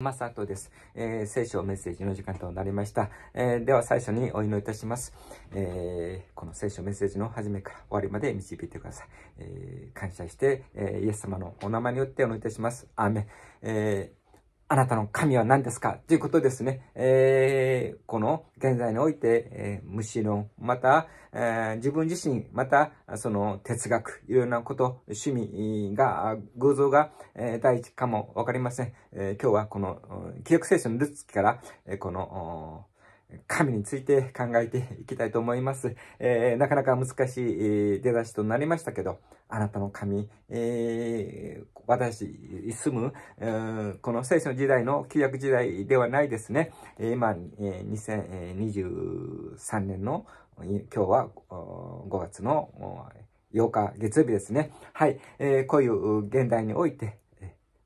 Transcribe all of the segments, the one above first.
マサトです、えー、聖書メッセージの時間となりました、えー、では最初にお祈りいたします、えー、この聖書メッセージの始めから終わりまで導いてください、え感謝して、えイエス様のお名前によってお祈りいたしますアーメン、えあなたの神は何ですかということですね。えー、この現在において、えー、虫の、また、えー、自分自身、また、その哲学、いろんなこと、趣味が、偶像が、えー、第一かもわかりません。えー、今日はこの、記憶聖書のルツキから、えー、この、神について考えていきたいと思います。えー、なかなか難しい出だしとなりましたけど、あなたの神、えー、私、住む、えー、この聖書時代の旧約時代ではないですね。今、えー、2023年の今日は5月の8日月曜日ですね。はい、えー、こういう現代において、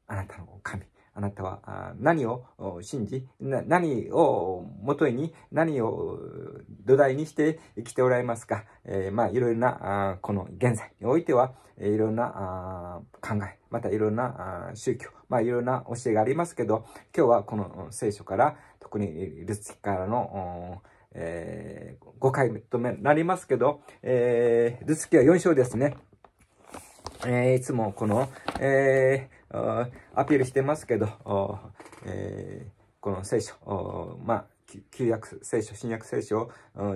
あなたの神、あなたは何を信じ、何をもとに、何を土台にして生きておられますか、えー、まあいろいろな、この現在においては、いろんな考え、またいろんな宗教、まあいろんな教えがありますけど、今日はこの聖書から、特にルツキからの、えー、5回目になりますけど、えー、ルツキは4章ですね。えー、いつもこの、えー、アピールしてますけど、えー、この聖書、まあ、旧約聖書、新約聖書を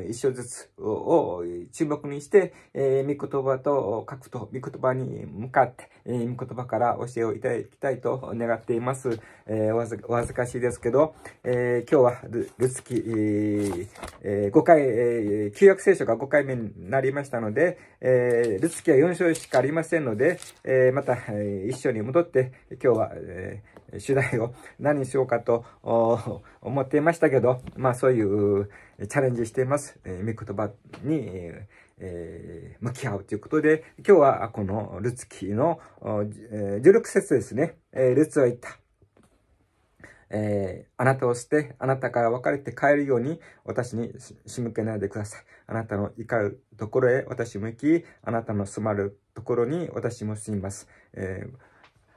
一章ずつを注目にして、えー、御言葉と書くと、御言葉に向かって、えー、御言葉から教えをいただきたいと願っています。えー、わお恥ずかしいですけど、えー、今日はルルツキ、えー、5回、えー、旧約聖書が5回目になりましたので、えー、ルツキは4章しかありませんので、えー、また、えー、一章に戻って、今日は、えー、主題を何にしようかと思っていましたけど、まあそういう、チャレンジしています。えー、見言葉に、ええー、向き合うということで、今日はこのルツキーの、えー、16節ですね。えー、ルツは言った。えー、あなたを捨て、あなたから別れて帰るように、私に仕向けないでください。あなたの怒るところへ私も行き、あなたの住まるところに私も住みます。えー、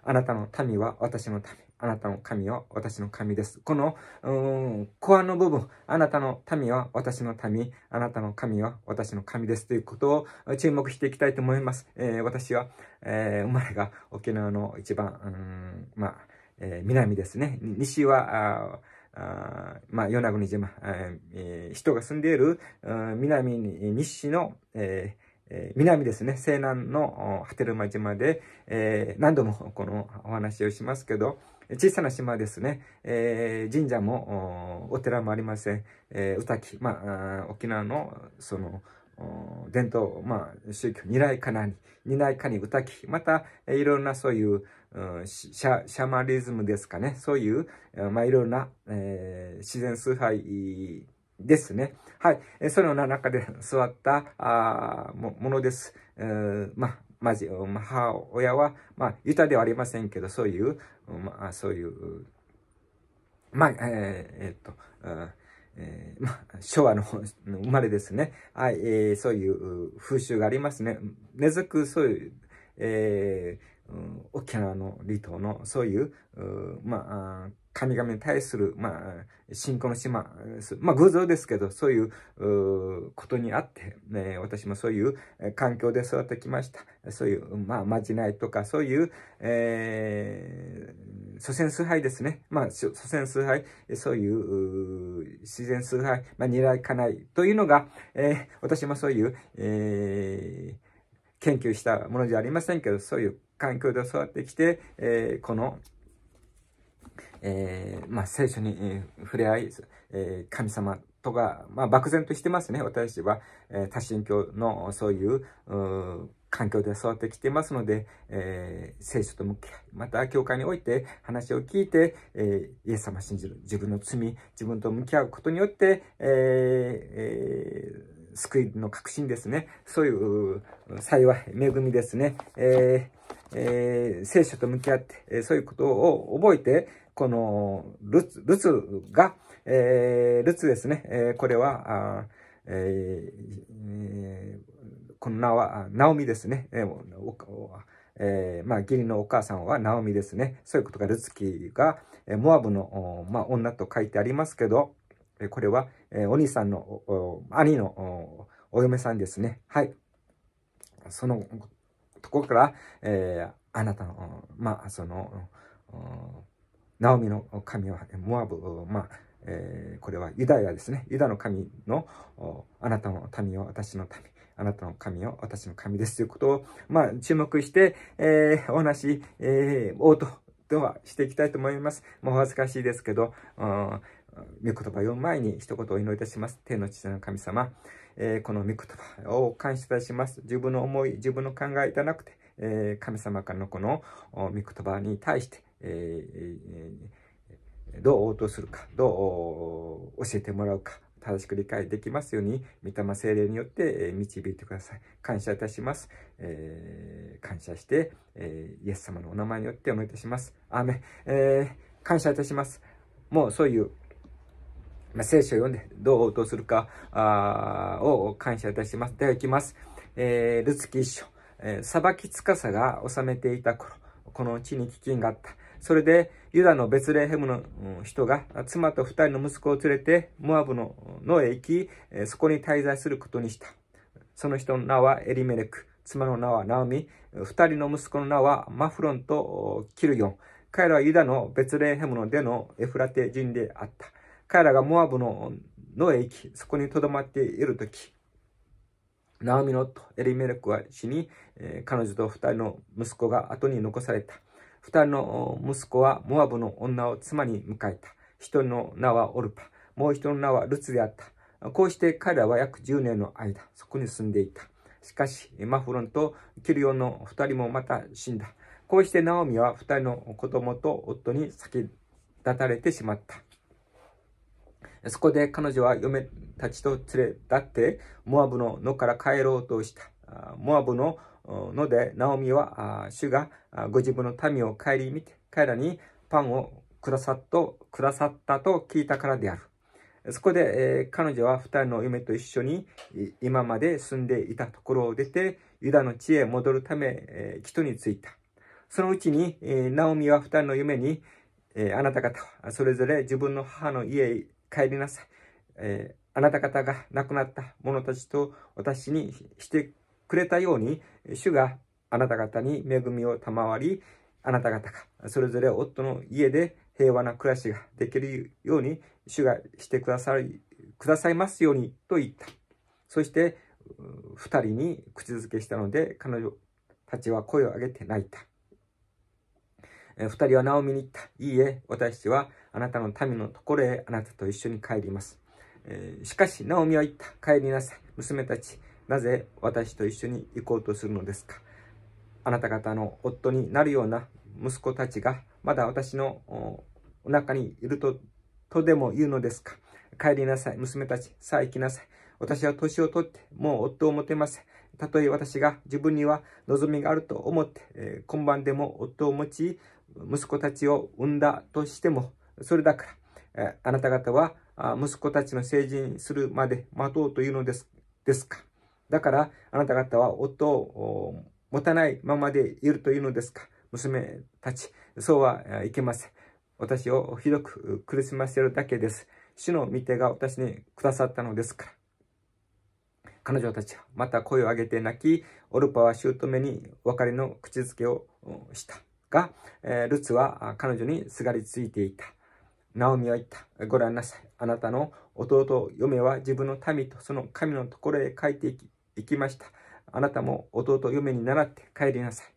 あなたの民は私の民。あなたの神は私の神です。この、うん、コアの部分、あなたの民は私の民、あなたの神は私の神ですということを注目していきたいと思います。えー、私は、えー、生まれが沖縄の一番、うん、まあ、えー、南ですね。西は、あまあ、与那国島、えー、人が住んでいる、うん、南に、西の、えー南ですね、西南の波照間島で、えー、何度もこのお話をしますけど、小さな島ですね、えー、神社もお寺もありません、えー、歌木、まあ、沖縄のその伝統、まあ、宗教二来かなに二来かに歌木またいろんなそういうシャシャマリズムですかねそういう、まあ、いろんな、えー、自然崇拝ですね。はい。その中で座ったあものです。まあ、まじ、母親は、まあ、ユタではありませんけど、そういう、まあ、そういう、まあ、えー、えー、っと、えー、まあ、昭和の生まれですね。はい、えー、そういう風習がありますね。根付く、そういう、えー、沖縄の離島のそういうまあ神々に対する、まあ、信仰の島、まあ、偶像ですけど、そういう、ことにあって、ね、私もそういう環境で育ってきました。そういう、まあ、まじないとか、そういう、えー、祖先崇拝ですね。まあ、祖先崇拝、そういう、自然崇拝、まあ、いかないというのが、えー、私もそういう、えー、研究したものじゃありませんけど、そういう環境で育ってきて、えー、この、えー、まあ、聖書に、えー、触れ合い、えー、神様とか、まあ、漠然としてますね。私は、え多神教のそういう、う環境で育ってきてますので、えー、聖書と向き合い、また教会において話を聞いて、えー、イエス様信じる、自分の罪、自分と向き合うことによって、えー、救いの確信ですね。そういう幸い、恵みですね。えーえー、聖書と向き合って、えー、そういうことを覚えて、このルツ、ルツが、えー、ルツですね。えー、これは、えー、この名は、ナオミですね。ええー、まあ、義理のお母さんはナオミですね。そういうことがルツキが、えモアブの、まあ、女と書いてありますけど、これは、えお兄さんの、兄のお嫁さんですね。はい。そのところから、えあなたの、まあ、その、ナオミの神はモアブ、まあ、えー、これはユダヤですね。ユダの神の、あなたの民を私の民、あなたの神を私の神ですということを、まあ、注目して、えー、お話、えー、おうと、とはしていきたいと思います。もう恥ずかしいですけど、御言葉を読む前に一言お祈りいたします。天の父の神様、えー、この御言葉を感謝いたします。自分の思い、自分の考えではなくて、えー、神様からのこの御言葉に対して、えー、どう応答するか、どう教えてもらうか、正しく理解できますように、御霊精霊によって導いてください。感謝いたします。えー、感謝して、えー、イエス様のお名前によってお願いいたします。アーメン。えー、感謝いたします。もうそういう、聖書を読んでどう応答するかあを感謝いたします。ではいきます。えー、ルツキ一書。えー、裁きつかさが治めていた頃、この地に飢饉があった。それで、ユダのベツレヘムの人が、妻と二人の息子を連れて、モアブの野へ行き、そこに滞在することにした。その人の名はエリメレク、妻の名はナオミ、二人の息子の名はマフロンとキルヨン。彼らはユダのベツレヘムの出のエフラテ人であった。彼らがモアブの野へ行き、そこに留まっているとき、ナオミのエリメレクは死に、彼女と二人の息子が後に残された。2人の息子はモアブの女を妻に迎えた。人の名はオルパ、もう人の名はルツであった。こうして彼らは約10年の間、そこに住んでいた。しかし、マフロンとキリオンの2人もまた死んだ。こうしてナオミは2人の子供と夫に先立たれてしまった。そこで彼女は嫁たちと連れ立って、モアブの野から帰ろうとした。モアブのので、ナオミは、主がご自分の民を帰り見て、彼らにパンをくださっくださったと聞いたからである。そこで、えー、彼女は二人の嫁と一緒に今まで住んでいたところを出てユダの地へ戻るため、えー、に着いた。そのうちに、えー、ナオミは二人の嫁に、えー、あなた方はそれぞれ自分の母の家へ帰りなさい。えあなた方が亡くなった者たちと私にしてくれたように、主があなた方に恵みを賜り、あなた方がそれぞれ夫の家で平和な暮らしができるように、主がしてくださくださいますようにと言った。そして、2人に口づけしたので、彼女たちは声を上げて泣いた。2人はナオミに言った。いいえ、私たちはあなたの民のところへあなたと一緒に帰ります。しかし、ナオミは言った。帰りなさい。娘たち、なぜ私と一緒に行こうとするのですかあなた方の夫になるような息子たちがまだ私のお腹にいると、とでも言うのですか帰りなさい、娘たち、さあ行きなさい。私は年を取って、もう夫を持てません。たとえ私が自分には望みがあると思って、えー、今晩でも夫を持ち、息子たちを産んだとしても、それだから、えー、あなた方は息子たちの成人するまで待とうというのですですかだから、あなた方は夫を持たないままでいるというのですか娘たち、そうはいけません。私をひどく苦しませるだけです。主の御手が私にくださったのですから。彼女たちはまた声を上げて泣き、オルパは姑に別れの口づけをしたが、ルツは彼女にすがりついていた。ナオミは言った。ご覧なさい。あなたの弟、嫁は自分の民とその神のところへ帰っていき、行きました。あなたも弟嫁に習って帰りなさい。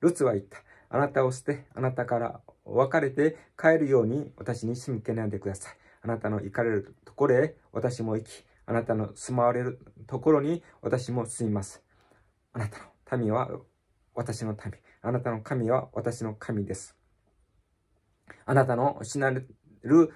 ルツは言った。あなたを捨て、あなたから別れて帰るように私に住みけないでください。あなたの行かれるところへ私も行き、あなたの住まわれるところに私も住みます。あなたの民は私の民。あなたの神は私の神です。あなたの死なれる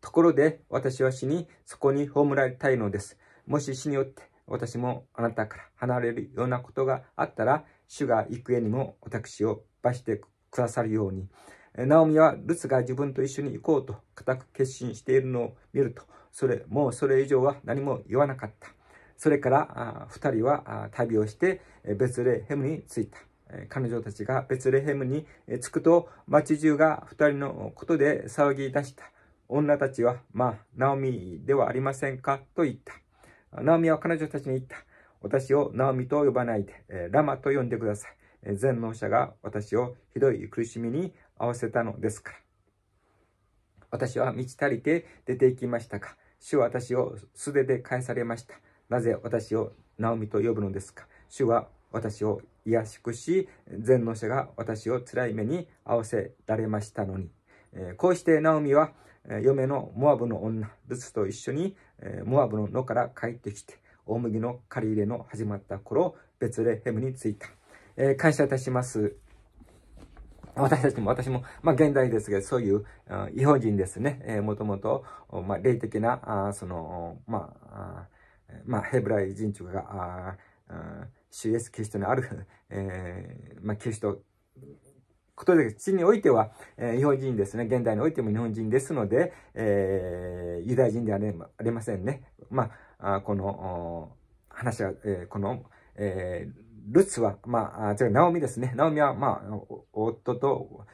ところで私は死に、そこに葬られたいのです。もし死によって私もあなたから離れるようなことがあったら、主が幾重にも私を罰してくださるように。ナオミはルツが自分と一緒に行こうと固く決心しているのを見ると、それ、もうそれ以上は何も言わなかった。それから2人は旅をしてベツレヘムに着いた。彼女たちがベツレヘムに着くと町中が2人のことで騒ぎ出した。女たちは、まあ、ナオミではありませんかと言った。ナオミは彼女たちに言った。私をナオミと呼ばないで、ラマと呼んでください。全能者が私をひどい苦しみに合わせたのですから。私は満ち足りて出て行きましたか主は私を素手で返されました。なぜ私をナオミと呼ぶのですか主は私を癒しくし、全能者が私を辛い目に合わせられましたのに。こうしてナオミは嫁のモアブの女、ルツと一緒に、モアブの野から帰ってきて、大麦の借り入れの始まった頃、ベツレヘムに着いた。えー、感謝いたします。私たちも、私も、まあ、現代ですが、そういう、違法人ですね。えー、もともと、まあ、霊的な、あその、まあ、あまあ、ヘブライ人中が、ああ主イエスキリストにある、えー、まあ、キリストことで地においては、えー、日本人ですね。現代においても日本人ですので、えー、ユダヤ人ではありませんね。まあ、あこの話は、えー、この、えー、ルツは、まあ、違う、ナオミですね。ナオミは、まあ、夫と、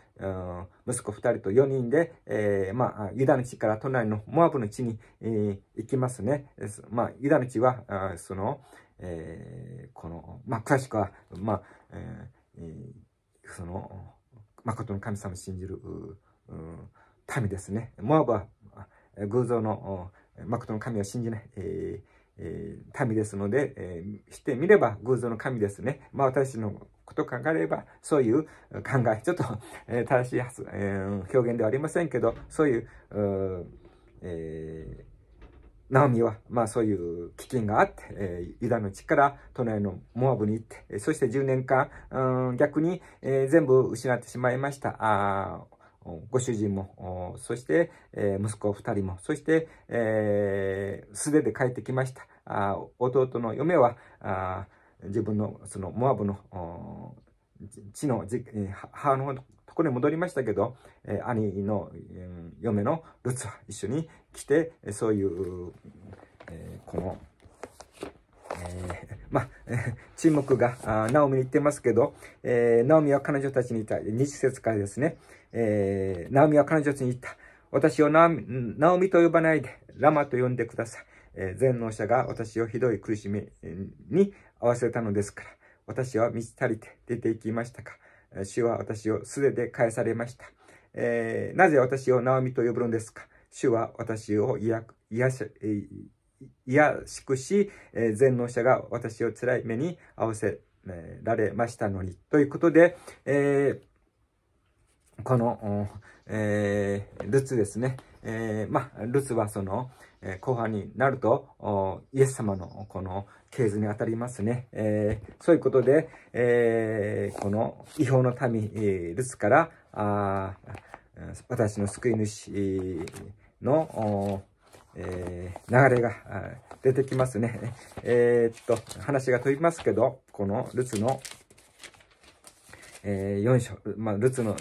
息子2人と4人で、えー、まあ、ユダの地から隣のモアブの地に、えー、行きますね。まあ、ユダの地は、あその、えー、この、まあ、詳しくは、まあ、えー、その、誠の神様を信じる民ですね。もアブ偶像の誠の神を信じない、えー、民ですので、えー、してみれば偶像の神ですね。まあ私のこと考えれば、そういう考え、ちょっと、えー、正しい、えー、表現ではありませんけど、そういう、うえーナオミは、まあそういう基金があって、えー、ユダの地から隣のモアブに行って、そして10年間、うん、逆に、えー、全部失ってしまいました。あご主人も、そして、えー、息子2人も、そして、えー、素手で帰ってきました。あ弟の嫁は、あ自分のそのモアブの地の母のここに戻りましたけど、え兄の、嫁のルツは一緒に来て、そういう、えこの、えー、まあ、沈黙が、ナオミに言ってますけど、えー、ナオミは彼女たちに言った、2節からですね、えー、ナオミは彼女たちに言った、私をナオミと呼ばないで、ラマと呼んでください。えー、全能者が私をひどい苦しみに合わせたのですから、私は満ち足りて出て行きましたか。主は私を素手で返されました。えー、なぜ私をナオミと呼ぶのですか主は私を癒し、癒しくし、えー、全能者が私を辛い目に合わせられましたのに。ということで、えー、この、えー、ルツですね。えー、まあ、ルツはその、え後半になると、イエス様のこの系図にあたりますね。えー、そういうことで、えー、この違法の民、えー、ルツから、あ私の救い主の、えー、流れが出てきますね。えー、っと、話が飛びますけど、このルツのえー、4章、まあ、ルツの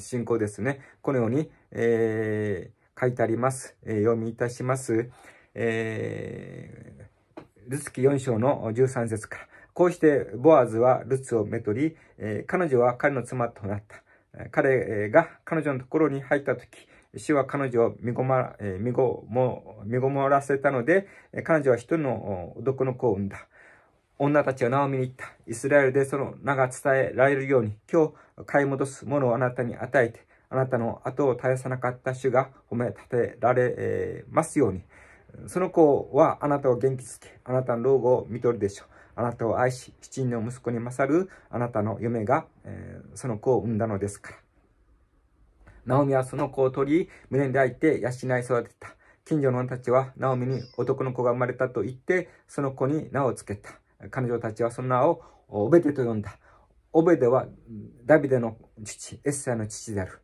信仰ですね。このように、えー、書いてあります。えー、読みいたします。えー、ルツキ4章の13節から。こうしてボアズはルツをめとり、えー、彼女は彼の妻となった。彼が彼女のところに入った時、主は彼女を見ごま、えー、見ごも、見ごもらせたので、彼女は一人の男の子を産んだ。女たちは名を見に行った。イスラエルでその名が伝えられるように、今日買い戻すものをあなたに与えて、あなたの後を絶やさなかった主が褒め立てられますように。その子はあなたを元気づけ、あなたの老後を見とるでしょう。あなたを愛し、七人の息子に勝るあなたの嫁が、えー、その子を産んだのですから。ナオミはその子を取り、胸に抱いて養い育てた。近所の者たちはナオミに男の子が生まれたと言って、その子に名を付けた。彼女たちはその名をオベデと呼んだ。オベデはダビデの父、エッサイの父である。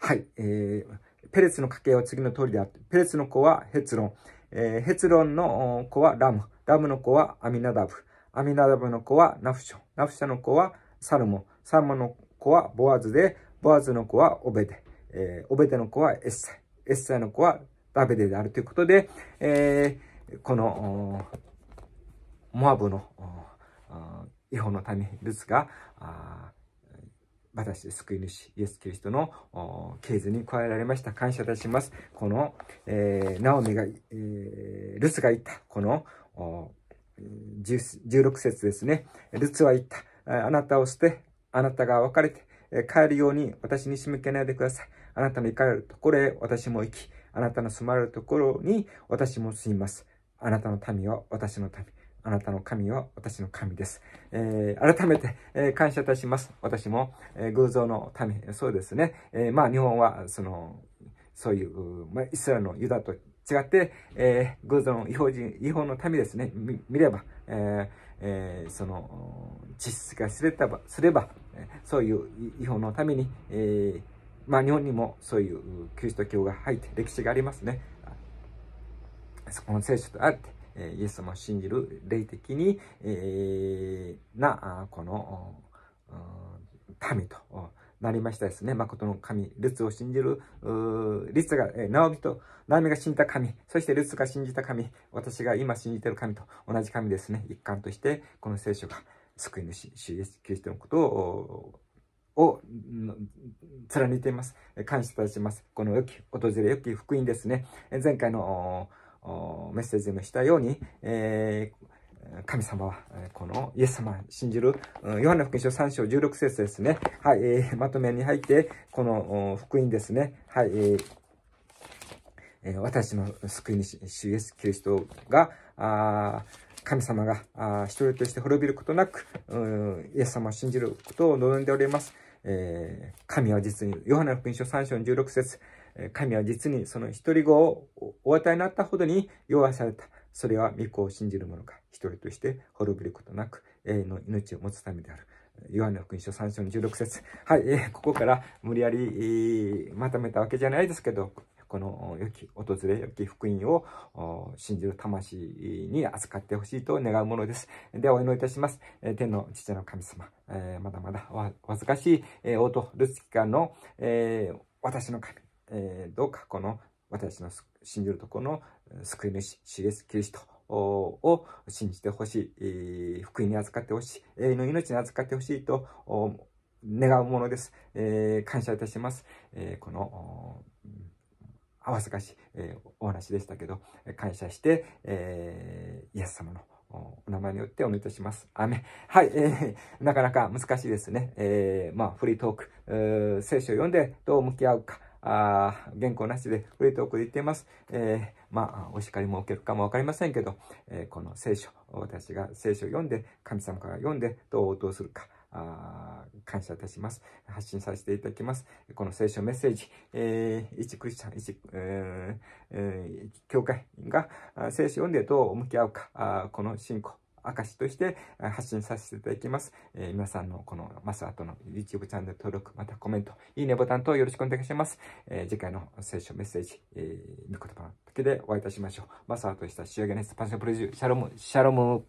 はい、えー、ペレスの家系は次の通りであって、ペレスの子はヘツロン、えー、ヘツロンの子はラム、ラムの子はアミナダブ、アミナダブの子はナフショ、ナフシャの子はサルモ、サルモの子はボアズで、ボアズの子はオベデ、えー、オベデの子はエッサイ、エッサイの子はダベデであるということで、えー、この、モアブの違法の民ですが、私救い主イエス・キリストの経図に加えられました。感謝いたします。この、えー、ナオミが、えー、ルツが言った、この、16節ですね。ルツは言った。あなたを捨て、あなたが別れて、帰るように私に仕向けないでください。あなたの行かれるところへ私も行き、あなたの住まれるところに私も住みます。あなたの民は私の民。あなたの神は私の神です。えー、改めて、えー、感謝いたします。私も、えー、偶像の民、そうですね。えまあ、日本は、その、そういう、まあ、イスラエルのユダと違って、え偶像の違法人、違法の民ですね。見れば、ええその、実質がすれば、すれば、そういう違法のために、えまあ、日本にもそういうキリスト教が入って歴史がありますね。そこの聖書とあって、イエス様を信じる霊的に、えー、な、この、民となりましたですね。誠の神、ルツを信じる、ルツが、えー、ナオミと、ナオミが信じた神、そしてルツが信じた神、私が今信じてる神と同じ神ですね。一貫として、この聖書が救い主、主イエスキリストのことを、を貫いています。感謝いたします。この良き、訪れ良き福音ですね。前回の、メッセージもしたように、えー、神様は、このイエス様を信じる、ヨハネ福音書3章16節ですね。はい、えー、まとめに入って、この福音ですね。はい、えー私の救い主、イエス・キリストが、あ神様が一人として滅びることなく、イエス様を信じることを望んでおります。えー、神は実に、ヨハネ福音書3章16節神は実にその一人子をお与えになったほどに弱された。それは御子を信じる者が一人として滅びることなく永遠の命を持つためである。ヨハネの福音書3章の16節はい、ここから無理やり、まとめたわけじゃないですけど、この良き訪れ、良き福音を信じる魂に扱ってほしいと願うものです。ではお祈りいたします。天の父の神様、まだまだわずかしいートルツ期間の、私の神。えー、どうかこの私の信じるとこの救い主、シエス・キリストを信じてほしい、福音に扱ってほしい、永遠の命に扱ってほしいと願うものです。えー、感謝いたします。えー、この、合わせかし、えー、お話でしたけど、感謝して、えイエス様のお名前によってお願いいたします。アメはい、えー、なかなか難しいですね。えまあ、フリートーク、聖書を読んでどう向き合うか。あ原稿なしでフリートークで言っています。えー、まあ、お叱りも受けるかもわかりませんけど、えー、この聖書、私が聖書を読んで、神様から読んで、どう応答するか。あ感謝いたします。発信させていただきます。この聖書メッセージ、えー、一クリスチャン、一、えーえー、教会が聖書を読んでどう向き合うか、あこの信仰、証として発信させていただきます。えー、皆さんのこのマスアートの YouTube チャンネル登録、またコメント、いいねボタン等よろしくお願いします。えー、次回の聖書メッセージ、えー、御言葉だけでお会いいたしましょう。マスアートでした。仕上げです。パンションプロジュー、シャロム、シャロム。